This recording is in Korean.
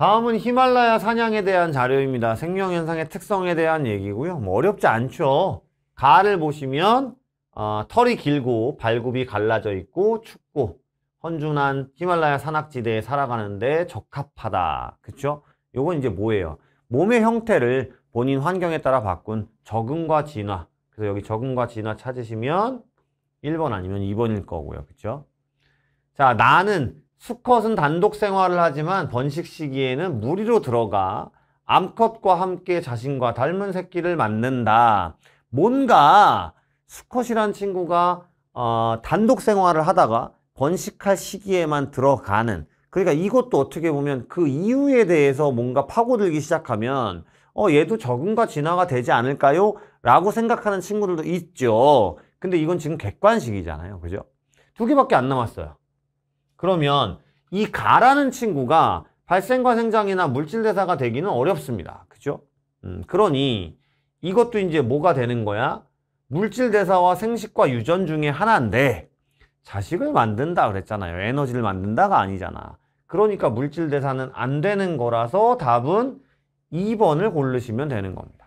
다음은 히말라야 사냥에 대한 자료입니다. 생명현상의 특성에 대한 얘기고요. 뭐 어렵지 않죠. 가를 보시면 어, 털이 길고 발굽이 갈라져 있고 춥고 헌준한 히말라야 산악지대에 살아가는데 적합하다. 그쵸? 이건 이제 뭐예요? 몸의 형태를 본인 환경에 따라 바꾼 적응과 진화. 그래서 여기 적응과 진화 찾으시면 1번 아니면 2번일 거고요. 그쵸? 자, 나는 수컷은 단독 생활을 하지만 번식 시기에는 무리로 들어가 암컷과 함께 자신과 닮은 새끼를 맞는다. 뭔가 수컷이란 친구가 어, 단독 생활을 하다가 번식할 시기에만 들어가는 그러니까 이것도 어떻게 보면 그 이유에 대해서 뭔가 파고들기 시작하면 어 얘도 적응과 진화가 되지 않을까요? 라고 생각하는 친구들도 있죠. 근데 이건 지금 객관식이잖아요. 그죠? 두 개밖에 안 남았어요. 그러면 이 가라는 친구가 발생과 생장이나 물질대사가 되기는 어렵습니다. 그죠? 음, 그러니 이것도 이제 뭐가 되는 거야? 물질대사와 생식과 유전 중에 하나인데 자식을 만든다 그랬잖아요. 에너지를 만든다가 아니잖아. 그러니까 물질대사는 안 되는 거라서 답은 2번을 고르시면 되는 겁니다.